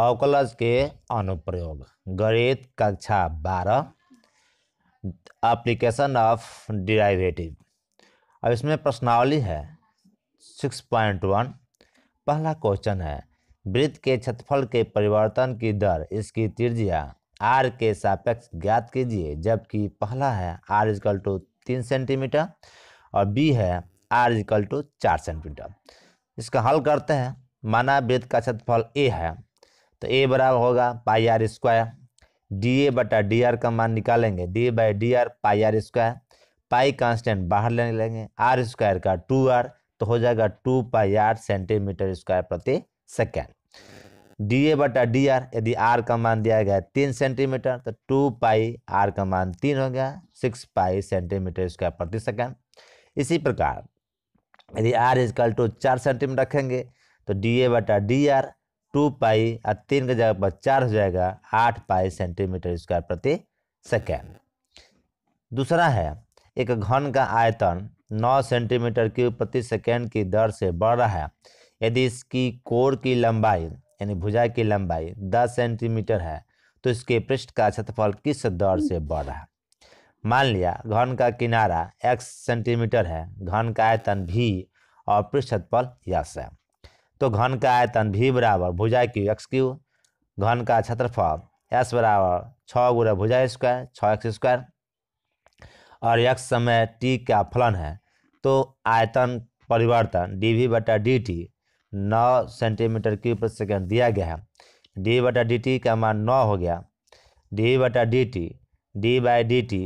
अवकलज के अनुप्रयोग गणित कक्षा बारह एप्लीकेशन ऑफ डिराइवेटिव अब इसमें प्रश्नावली है सिक्स पॉइंट वन पहला क्वेश्चन है वृत्त के क्षेत्रफल के परिवर्तन की दर इसकी त्रिज्या आर के सापेक्ष ज्ञात कीजिए जबकि पहला है आर इजकल टू तीन सेंटीमीटर और बी है आर इजकल टू चार सेंटीमीटर इसका हल करते हैं माना वृत्त का क्षेत्रफल ए है तो ए बराबर होगा पाई आर स्क्वायर डी ए बटा डी आर का मान निकालेंगे D by D R pi are square pi constant बाहर लेने लेंगे आर स्क्वायर का टू आर तो हो जाएगा two pi R centimetre square प्रति सेकेंड डी ए बटा डी आर यदि आर का मान दिया गया तीन सेंटीमीटर तो टू पाई आर का मान तीन हो गया सिक्स पाई सेंटीमीटर स्क्वायर प्रति सेकेंड इसी प्रकार यदि आर इजकल टू चार सेंटीमीटर रखेंगे तो डी ए बटा डी आर टू पाई और तीन के जगह पर चार हो जाएगा आठ पाई सेंटीमीटर स्क्वायर प्रति सेकेंड दूसरा है एक घन का आयतन नौ सेंटीमीटर क्यूब प्रति सेकेंड की दर से बढ़ रहा है यदि इसकी कोर की लंबाई यानी भुजा की लंबाई दस सेंटीमीटर है तो इसके पृष्ठ का क्षेत्रफल किस दर से बढ़ रहा है मान लिया घन का किनारा x सेंटीमीटर है घन का आयतन भी और पृष्ठ क्षेत्रफल यस है तो घन का आयतन भी बराबर भुजा क्यू एक्स क्यू घन का क्षेत्रफल एस बराबर छ गुरा भुजा स्क्वायर छः एक्स स्क्वायर और एक्स समय टी का फलन है तो आयतन परिवर्तन डी वी बटा डी टी नौ सेंटीमीटर क्यूब प्रति सेकेंड दिया गया है डी बटा डी टी का मान नौ हो गया डी बटा D T D by D T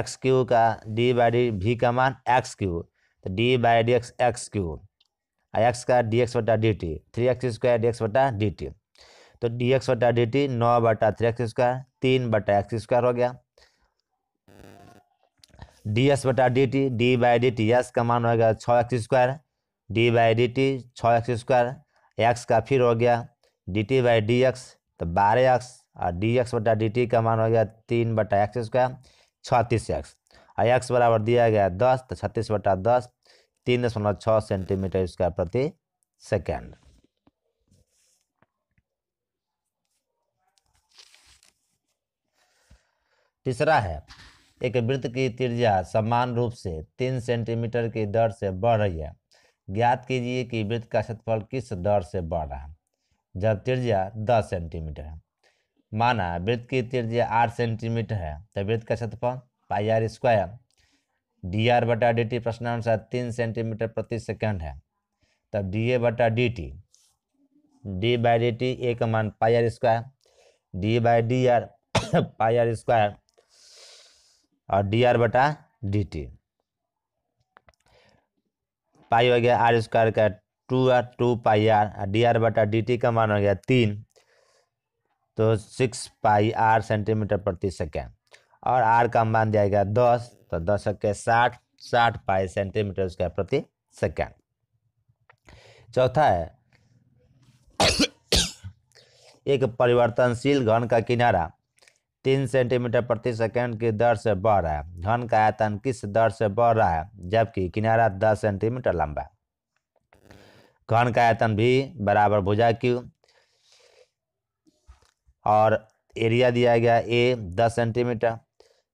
X Q का डी बाई डी भी का मान एक्स क्यू तो D by D X x Q I X का डी एक्स बटा D T three x square D x बटा D T तो D x बटा डी टी नौ बटा थ्री एक्स स्क्वायर तीन बटा एक्स स्क्वायर हो गया डी एस बटा D T D by D T S का मान हो गया छः X square D by D T छः एक्स स्क्वायर एक्स का फिर हो गया D T by D x तो बारह एक्स और डी एक्स बटा डी टी का मान हो गया तीन बटा एक्स स्क्वायर छत्तीस एक्स और एक्स बराबर दिया गया दस तो छत्तीस बटा दस तीन दशमलव छः सेंटीमीटर स्क्वायर प्रति सेकेंड तीसरा है एक वृत्त की त्रिज्या समान रूप से तीन सेंटीमीटर की दर से बढ़ रही है ज्ञात कीजिए कि वृत्त का क्षेत्रफल किस दर से बढ़ रहा है जब त्रिज्या दस सेंटीमीटर है माना वृत्त की त्रिज्या आठ सेंटीमीटर है तो वृत्त का क्षेत्रफल pi are square D are बटा डी टी प्रश्नानुसार तीन सेंटीमीटर प्रति सेकंड है तब डी ए बटा D T D by D T A का मान pi are square D by D R pi are square और डी आर बटा डी टी पाई हो गया आर स्क्वायर का two R two pi R D R बटा D T का मान हो गया तीन तो सिक्स पाई आर सेंटीमीटर प्रति सेकेंड और आर का मान दिया गया दस तो दस के साठ साठ पाई सेंटीमीटर स्क्वायर प्रति सेकेंड चौथा है एक परिवर्तनशील घन का किनारा तीन सेंटीमीटर प्रति सेकेंड की दर से बढ़ रहा है घन का आयतन किस दर से बढ़ रहा है जबकि किनारा दस सेंटीमीटर लंबा है घन का आयतन भी बराबर भुजा क्यू और एरिया दिया गया ए दस सेंटीमीटर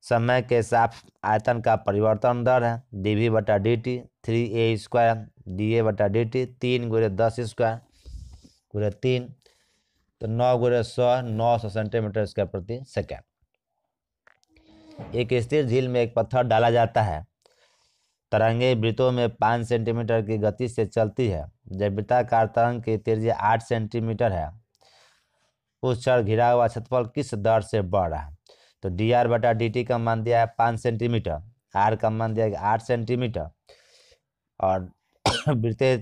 समय के साफ आयतन का परिवर्तन दर है डी वी बटा D T three A square D ए बटा डी टी तीन गुरे दस स्क्वायर गुरे तीन तो नौ गुरे सौ नौ सौ सेंटीमीटर स्क्वायर प्रति सेकेंड एक स्थिर झील में एक पत्थर डाला जाता है तरंगे वृत्तों में पाँच सेंटीमीटर की गति से चलती है जब वृत्ताकार तरंग की त्रिज्या आठ सेंटीमीटर है उस क्षण घिरा हुआ क्षेत्रफल किस दर से बढ़ रहा है तो डी आर बटा डी टी का मान दिया है पाँच सेंटीमीटर आर का मान दिया है आठ सेंटीमीटर और वृत्तीय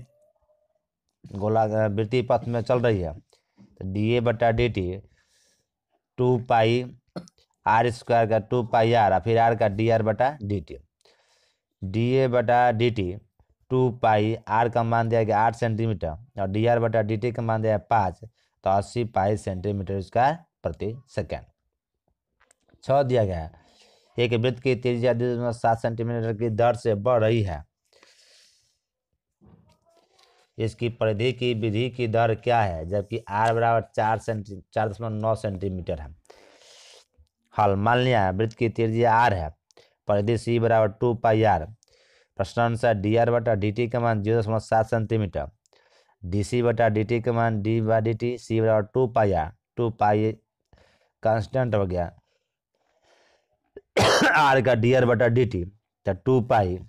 गोला वृत्ति पथ में चल रही है तो डी ए बटा D T two pi are square का टू पाई आर और फिर आर का डी आर बटा डी टी डी ए बटा D T two pi R का मान दिया गया आठ सेंटीमीटर और डी आर बटा डी टी का मान दिया है पाँच तो अस्सी पाई सेंटीमीटर स्क्वायर प्रति सेकेंड छः दिया गया है एक वृत्त की त्रिज्या दशमलव सात सेंटीमीटर की दर से बढ़ रही है इसकी परिधि की विधि की दर क्या है जबकि आर बराबर चार सेंटी चार दशमलव नौ सेंटीमीटर है हल मान लिया वृत्त की त्रिज्या आर है परिधि सी बराबर टू पाई आर प्रश्न अनुसार डी आर बटा डी टी का मान जीरो दशमलव सात सेंटीमीटर डी सी बटा डी टी का मान D by D T C बराबर two pi R two pi constant हो गया आर का डी आर बटा डी टी तो टू पाई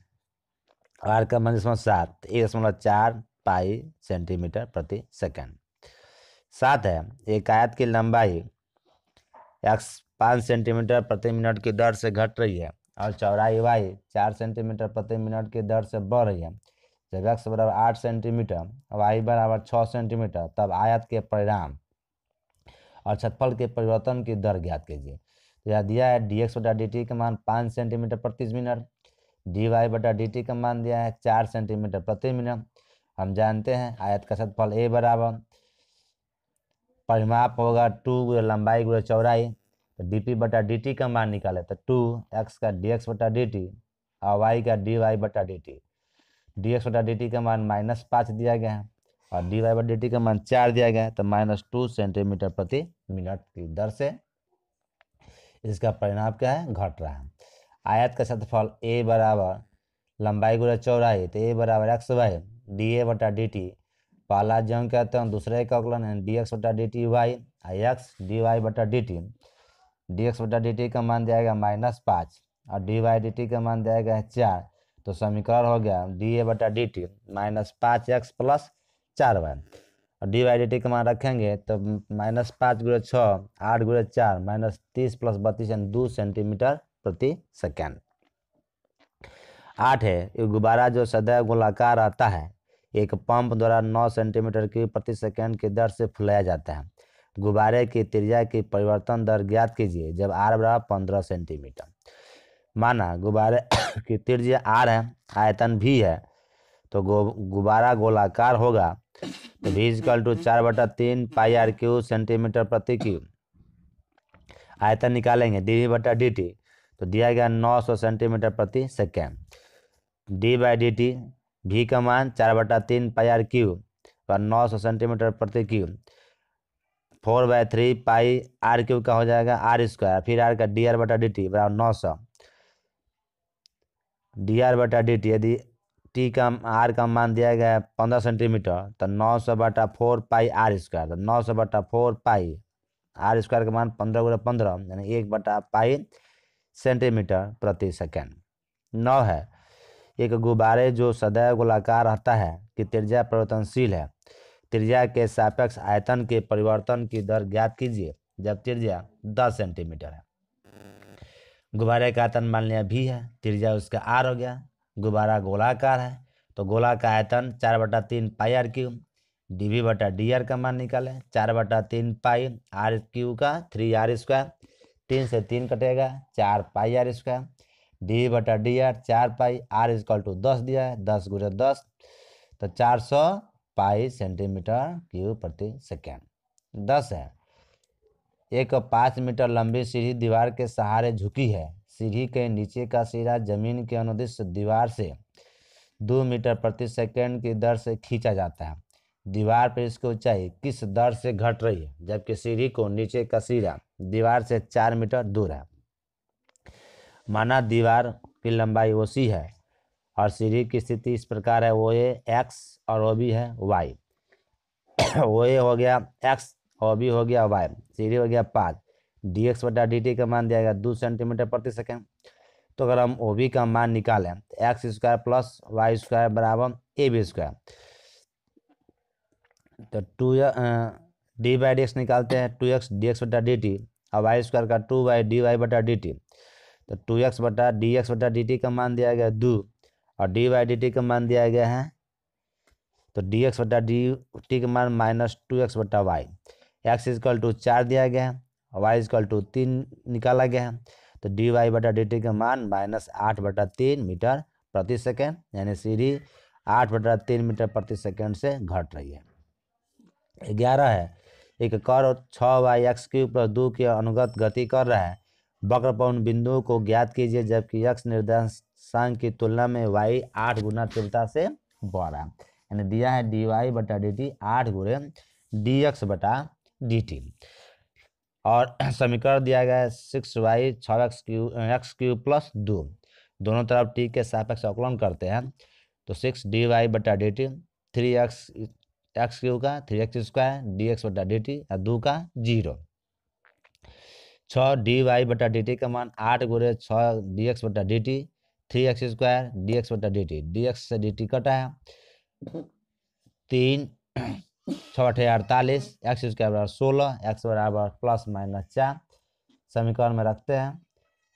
आर का मान दशमलव सात एक दशमलव चार पाई सेंटीमीटर प्रति सेकंड सात है एक आयत की लंबाई एक्स पाँच सेंटीमीटर प्रति मिनट की दर से घट रही है और चौड़ाई वाई चार सेंटीमीटर प्रति मिनट की दर से बढ़ रही है जब एक्स बराबर आठ सेंटीमीटर वाई बराबर छः सेंटीमीटर तब आयत के परिणाम और छतफल के परिवर्तन की दर ज्ञात कीजिए तो यहाँ दिया है डी एक्स बटा डी का मान पाँच सेंटीमीटर प्रति मिनट डी वाई बटा डी का मान दिया है चार सेंटीमीटर प्रति मिनट हम जानते हैं आयत का सतफल ए बराबर परिमाप होगा टू गुड़ा लंबाई गुड़ा चौड़ाई तो डी पी बटा डी टी का मान निकाले तो टू एक्स का डी एक्स बटा डी टी और वाई का डी वाई बटा डी टी डी एक्स बटा डी टी का मान माइनस पाँच दिया गया है और डी वाई बटा डी टी का मान चार दिया गया है तो माइनस टू सेंटीमीटर प्रति मिनट की दर से इसका परिणाम क्या है घट रहा है आयत का क्षेत्रफल ए बराबर लंबाई गुड़ा चौड़ाई तो ए बराबर एक्स वाई डी ए बटा डी टी पहला जंग कहते हैं दूसरे का अकलन है डी एक्स बटा D T Y X D Y बटा डी टी डी एक्स बटा डी टी का मान दिया गया माइनस पाँच और डी वाई डी टी का मान दिया गया है चार तो समीकरण हो गया डी ए बटा डी टी माइनस पाँच एक्स प्लस चार वाई और डी बाई डी टी का मान रखेंगे तो माइनस पाँच गुड़े छः आठ गुड़े चार माइनस तीस प्लस बत्तीस यानी दो सेंटीमीटर प्रति सेकेंड आठ है ये गुब्बारा जो सदैव गोलाकार रहता है एक पंप द्वारा नौ सेंटीमीटर की प्रति सेकेंड की दर से फुलाया जाता है गुब्बारे की त्रिज्या की परिवर्तन दर ज्ञात कीजिए जब आर बराबर पंद्रह सेंटीमीटर माना गुब्बारे की त्रिज्या आर है आयतन भी है तो गुब्बारा गोलाकार होगा तो भी इजकल टू चार बटा तीन पाई आर क्यू सेंटीमीटर प्रति क्यू आयतन निकालेंगे डी वी बटा डी टी तो दिया गया 900 सेंटीमीटर प्रति second D by D T भी का मान चार बटा तीन पाई आर क्यू और तो नौ सौ सेंटीमीटर प्रति cube four by three pi are cube का हो जाएगा आर स्क्वायर फिर आर का डी आर बटा डी टी बराबर नौ सौ डी आर बटा डी टी यदि टी का आर का मान दिया गया है पंद्रह सेंटीमीटर तो नौ सौ बटा फोर पाई आर स्क्वायर तो नौ सौ बटा फोर पाई आर स्क्वायर का मान पंद्रह गुना पंद्रह यानी एक बटा पाई सेंटीमीटर प्रति सेकेंड नौ है एक गुब्बारे जो सदैव गोलाकार रहता है कि त्रिज्या परिवर्तनशील है त्रिज्या के सापेक्ष आयतन के परिवर्तन की दर ज्ञात कीजिए जब त्रिज्या दस सेंटीमीटर है गुब्बारे का आयतन मान लिया भी है त्रिज्या उसका आर हो गया गुब्बारा गोलाकार है तो गोला का आयतन चार बटा तीन pi are cube D we बटा डी आर का मान निकालें चार बटा तीन पाई आर क्यू का थ्री आर स्क्वायर तीन से तीन कटेगा चार पाई आर स्क्वायर डी बटा डी आर चार पाई आर इजकल टू दस दिया है दस गुना दस तो चार सौ पाई सेंटीमीटर क्यू प्रति सेकेंड दस है एक पाँच मीटर लंबी सीढ़ी दीवार के सहारे झुकी है सीढ़ी के नीचे का सिरा जमीन के अनुदिश दीवार से दो मीटर प्रति सेकंड की दर से खींचा जाता है दीवार पर इसकी ऊंचाई किस दर से घट रही है जबकि सीढ़ी को नीचे का सिरा दीवार से चार मीटर दूर है माना दीवार की लंबाई ओ सी है और सीढ़ी की स्थिति इस प्रकार है वो ए एक्स और ओ बी है वाई ओ ए हो गया एक्स ओ बी हो गया वाई सीढ़ी हो गया पाँच डी एक्स बटा डी टी का मान दिया गया दो सेंटीमीटर प्रति सेकेंड तो अगर हम ओ बी का मान निकालें तो x square plus y square बराबर ए बी स्क्वायर तो two d by D x निकालते हैं टू एक्स डी एक्स बटा डी टी और वाई स्क्वायर का टू बाई डी वाई बटा डी टी तो टू एक्स बटा डी एक्स बटा डी टी का मान दिया गया दो और डी वाई डी टी का मान दिया गया है तो डी एक्स बटा डी टी का मान माइनस टू एक्स बटा वाई एक्स इजकल टू चार दिया गया है वाई इजकल टू तीन निकाला गया है तो डी वाई बटा डी टी का मान माइनस आठ बटा तीन मीटर प्रति सेकेंड यानी सीढ़ी आठ बटा तीन मीटर प्रति सेकेंड से घट रही है ग्यारह है एक कर छ वाई एक्स क्यू प्लस दो के अनुगत गति कर रहा है वक्र पवन बिंदुओं को ज्ञात कीजिए जबकि यक्ष निर्देशांक की तुलना में वाई आठ गुना तीव्रता से बढ़ा यानी दिया है डी वाई बटा डी टी आठ गुणे डी एक्स बटा डी टी और समीकरण दिया गया है सिक्स वाई छः x cube x cube plus दो दोनों तरफ टी के सापेक्ष अवकलन करते हैं तो सिक्स डी वाई बटा D T three x x Q का three x square D x बटा डी टी और दो का जीरो छः डी वाई बटा डी टी का मान आठ गुरे छः डी एक्स बटा D T three x square D x बटा डी टी डी एक्स से डी टी कटा है तीन छठ अड़तालीस एक्स उसके बराबर सोलह एक्स बराबर प्लस माइनस चार समीकरण में रखते हैं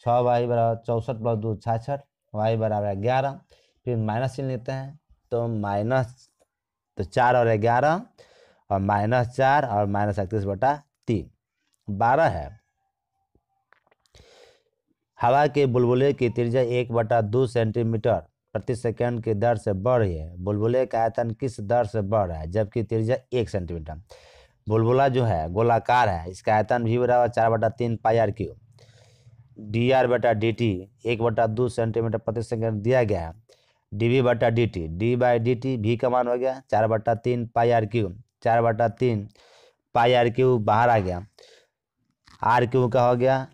छ वाई बराबर चौंसठ प्लस दो छाछठ वाई बराबर ग्यारह फिर माइनस चिन्ह लेते हैं तो माइनस तो चार और ग्यारह और माइनस चार और माइनस इकतीस बटा तीन बारह है हवा के बुलबुले की त्रिज्या एक बटा दो सेंटीमीटर प्रति सेकंड की दर से बढ़ रही है बुलबुले का आयतन किस दर से बढ़ रहा है जबकि त्रिज्या एक सेंटीमीटर बुलबुला जो है गोलाकार है इसका आयतन भी बराबर चार बटा तीन pi are cube d are बटा डी टी एक बटा दो सेंटीमीटर प्रति सेकंड दिया गया है डी वी बटा D T D by D T भी कमान हो गया चार बटा तीन पाई आर क्यू चार बटा तीन पाई आर क्यू बाहर आ गया आर क्यू का हो गया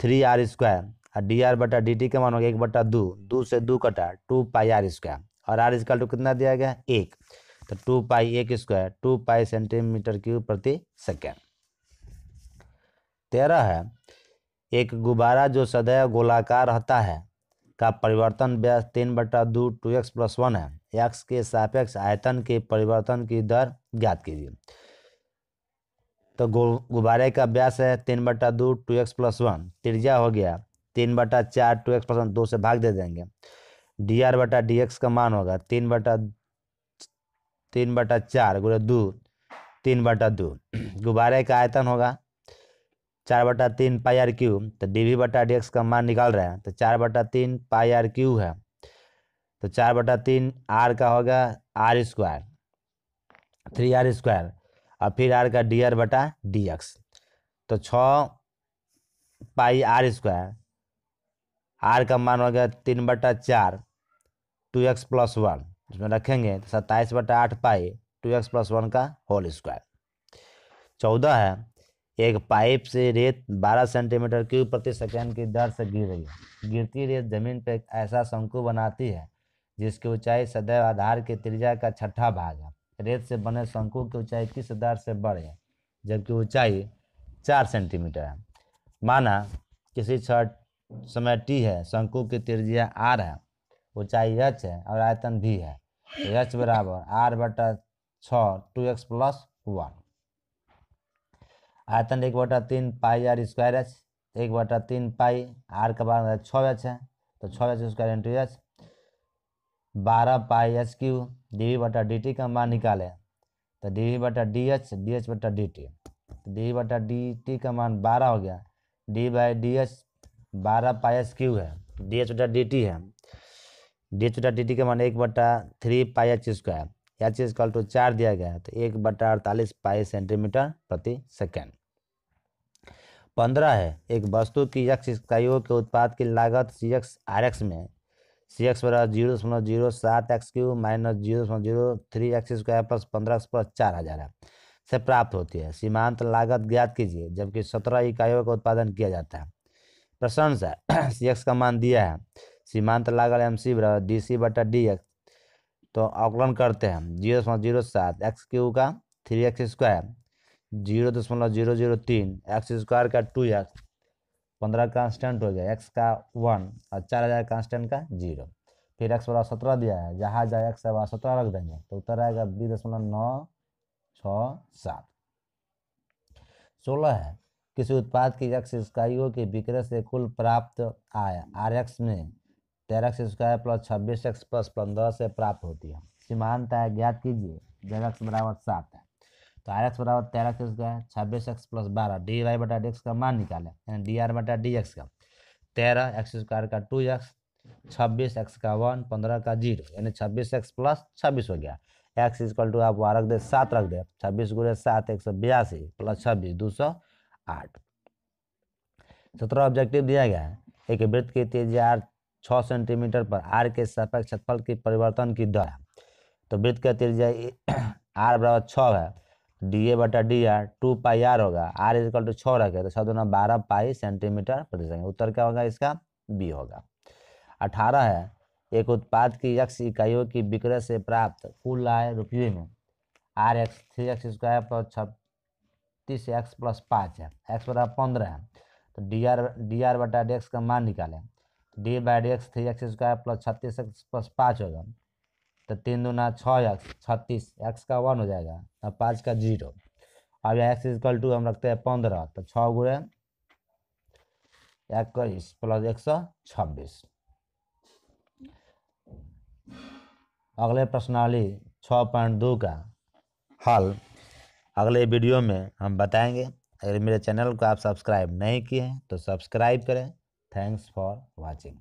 थ्री आर स्क्वायर और डी आर बटा डी टी का मान हो गया एक बटा दो दो से दो कटा टू पाई आर स्क्वायर और आर स्क्वायर टू कितना दिया गया एक तो टू पाई एक square two pi centimetre cube प्रति सेकेंड तेरह है एक गुब्बारा जो सदैव गोलाकार रहता है का परिवर्तन व्यास तीन बटा दो टू एक्स प्लस वन है एक्स के सापेक्ष आयतन के परिवर्तन की दर ज्ञात कीजिए तो गुब्बारे का व्यास है तीन बटा दो टू एक्स प्लस वन त्रिज्या हो गया तीन बटा चार टू एक्स परसेंट दो से भाग दे देंगे डी आर बटा डी एक्स का मान होगा तीन बटा तीन बटा चार गुड़े दो तीन बटा दो गुब्बारे का आयतन होगा चार बटा तीन पाई आर क्यू तो डी वी बटा डी एक्स का मान निकाल रहे हैं तो चार बटा तीन पाई आर क्यू है तो चार बटा तीन आर का होगा r square three are square और फिर आर का डी आर बटा डी एक्स तो छ पाई आर स्क्वायर आर का मान हो गया तीन बटा चार टू एक्स प्लस वन इसमें रखेंगे तो सत्ताईस बटा आठ pi two x plus one का होल स्क्वायर चौदह है एक पाइप से रेत बारह सेंटीमीटर क्यूब प्रति सेकेंड की दर से गिर रही है गिरती रेत जमीन पर ऐसा शंकु बनाती है जिसकी ऊंचाई सदैव आधार के त्रिज्या का छठा भाग है रेत से बने शंकु की ऊंचाई किस दर से बढ़े है जबकि ऊंचाई चार सेंटीमीटर है माना किसी छठ समय टी है शंकु की त्रिज्या आर है ऊंचाई एच है और आयतन भी है एच तो बराबर आर बटा छ टू एक्स प्लस वन आयतन एक बटा तीन पाई आर स्क्वायर एच एक बटा तीन पाई आर का बारह छ एच है तो छ एच स्क्वायर इंटू एच बारह pi h cube D we बटा डी टी का मान निकाले तो डी वी बटा डी एच डी एच बटा डी टी डी बटा डी टी का मान बारह हो गया डी बाई डी एच बारह पायस क्यू है डी एच बटा डी टी है डी एच बटा डी टी का मान एक बटा three pi h square h चीज टू चार दिया गया है तो एक बटा अड़तालीस पाई सेंटीमीटर प्रति सेकेंड पंद्रह है एक वस्तु की यक्ष इकाइयों के उत्पाद की लागत सी एक्स आर एक्स में सी एक्स बराबर जीरो दशमलव जीरो सात एक्स क्यू माइनस जीरो दशमलव zero three x square plus पंद्रह एक्स प्लस चार हज़ार है से प्राप्त होती है सीमांत लागत ज्ञात कीजिए जबकि सत्रह इकाइयों का उत्पादन किया जाता है प्रश्न है सी एक्स का मान दिया है सीमांत लागल एम सी बराबर डी सी बटा डी एक्स तो आकलन करते हैं जीरो दशमलव जीरो सात एक्स क्यू का थ्री एक्स स्क्वायर जीरो दशमलव जीरो जीरो तीन एक्स स्क्वायर का टू एक्स पंद्रह कांस्टेंट हो गया एक्स का वन और चार हज़ार कांस्टेंट का जीरो फिर एक्स बराबर सत्रह दिया है जहाँ जाए एक्स वहाँ सत्रह रख देंगे तो उत्तर आएगा बीस दशमलव नौ छः सात सोलह है किसी उत्पाद की एक्स इकाइयों के विक्रय से कुल प्राप्त आय आर एक्स में तेरह एक्स स्क्वायर प्लस छब्बीस एक्स प्लस पंद्रह से प्राप्त होती है सीमांत आय ज्ञात कीजिए जेड एक्स बराबर सात है तो आर एक्स बराबर तेरह एक्स स्क्वायर छब्बीस एक्स प्लस बारह डी वाई बटा डी एक्स का मान निकाले यानी डी आर बटा डी एक्स का तेरह एक्स स्क्वायर का टू एक्स छब्बीस एक्स का वन पंद्रह का जीरो यानी छब्बीस एक्स प्लस छब्बीस हो गया एक्स इक्वल टू आप वहाँ रख दे सात रख दे छब्बीस गुड़े सात एक सौ बयासी प्लस छब्बीस दो सौ आठ सत्रह ऑब्जेक्टिव दिया गया है एक वृत्त की तेजी आर छः सेंटीमीटर पर आर के सापेक्ष क्षेत्रफल की परिवर्तन की दर तो वृत्त का त्रिज्या आर बराबर छः है डी ए बटा D r two pi r होगा आर इजकल टू छः रखे तो छः दोनों बारह पाई सेंटीमीटर प्रति सेकेंड उत्तर क्या होगा इसका बी होगा अठारह है एक उत्पाद की यक्ष इकाइयों की विक्रय से प्राप्त कुल आय रुपये में r x three x square पर छप छत्तीस एक्स प्लस पाँच है एक्स बराबर पंद्रह है तो डी आर डी आर बटा डी एक्स का मान निकालें d by d x three x square plus छत्तीस एक्स प्लस पाँच होगा तो तीन दूना छः एक्स छत्तीस एक्स का वन हो जाएगा और तो पाँच का जीरो अब एक्स इजकल टू हम रखते हैं पंद्रह तो छः गुड़े इक्कीस प्लस एक सौ छब्बीस अगले प्रश्नावली छः पॉइंट दो का हल अगले वीडियो में हम बताएंगे अगर मेरे चैनल को आप सब्सक्राइब नहीं किए हैं तो सब्सक्राइब करें थैंक्स फॉर वॉचिंग